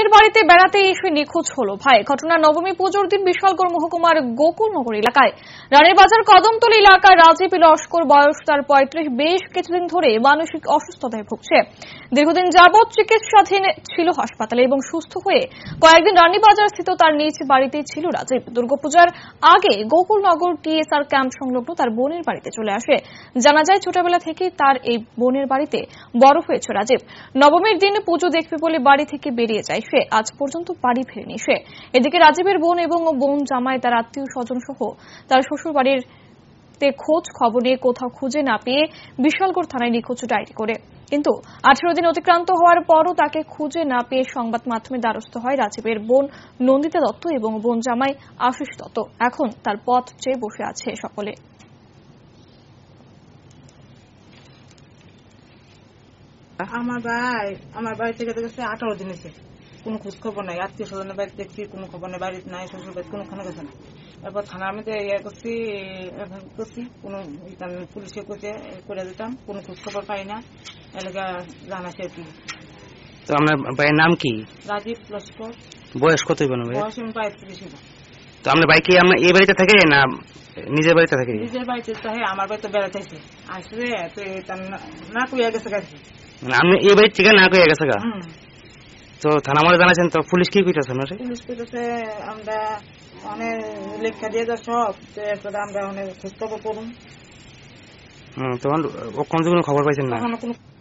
এর বাড়িতে বেড়াতে এসে নিখোঁজ হলো ভাই ঘটনা নবমী পুজোর দিন বিশালগড় মহকুমার গোকুলনগর এলাকায় রানীরবাজার কদমতল কদমতলী রাজীব লস্কর বয়স তার পঁয়ত্রিশ বেশ কিছুদিন ধরে মানসিক অসুস্থতায় ভুগছে দীর্ঘদিন যাবৎ চিকিৎসাধীন ছিল হাসপাতালে এবং সুস্থ হয়ে কয়েকদিন রানীবাজার স্থিত তার নিজ বাড়িতেই ছিল রাজীব দুর্গাপূজার আগে গোকুলনগর টিএসআর ক্যাম্প সংলগ্ন তার বোনের বাড়িতে চলে আসে জানা যায় ছোটবেলা থেকে তার এই বোনের বাড়িতে বড় হয়েছে রাজীব নবমীর দিন পুজো দেখবে বলে বাড়ি থেকে বেরিয়ে যায় এসে আজ পর্যন্ত বাড়ি ফেরেনি সে এদিকে রাজীবের বোন এবং বোন জামাই তার আত্মীয় স্বজন সহ তার শ্বশুর বাড়ির খোঁজ খবর নিয়ে কোথাও খুঁজে না পেয়ে বিশালগড় থানায় নিখোঁজ ডায়েরি করে কিন্তু আঠেরো দিন অতিক্রান্ত হওয়ার পরও তাকে খুঁজে না পেয়ে সংবাদ মাধ্যমে দ্বারস্থ হয় রাজীবের বোন নন্দিতা দত্ত এবং বোন জামাই আশিস দত্ত এখন তার পথ চেয়ে বসে আছে সকলে আমার ভাই আমার বাড়ি থেকে আঠারো দিন এসে কোনো খোঁজ খবর নাই আত্মীয় স্বজনের বাড়িতে দেখছি কোনো খবর নেই বাড়িতে নাই শ্বশুর বাড়িতে কোনোখানে গেছে না এরপর থানার মধ্যে ইয়ে করছি করছি কোনো পুলিশে করছে করে দিতাম কোনো খোঁজ খবর পাই না এলাকা জানাছে আর কি তো আপনার ভাইয়ের নাম কি রাজীব লস্কর বয়স কত হইবেন বয়স আমি পঁয়ত্রিশ তো আপনার ভাই কি আপনার এই বাড়িতে থাকে না নিজের বাড়িতে থাকে নিজের বাড়িতে থাকে আমার বাড়িতে বেড়াতে আসে আসলে না কুইয়া গেছে গেছে মানে আমি এই বাড়ির থেকে না কুইয়া গেছে গা তো থানা মানে জানাইছেন তো পুলিশ কি কইতাছে না পুলিশ কইতাছে আমরা অনেক লেখা দিয়ে যা সব তারপরে আমরা অনেক খোঁজ খবর করুন তখন কোন খবর পাইছেন না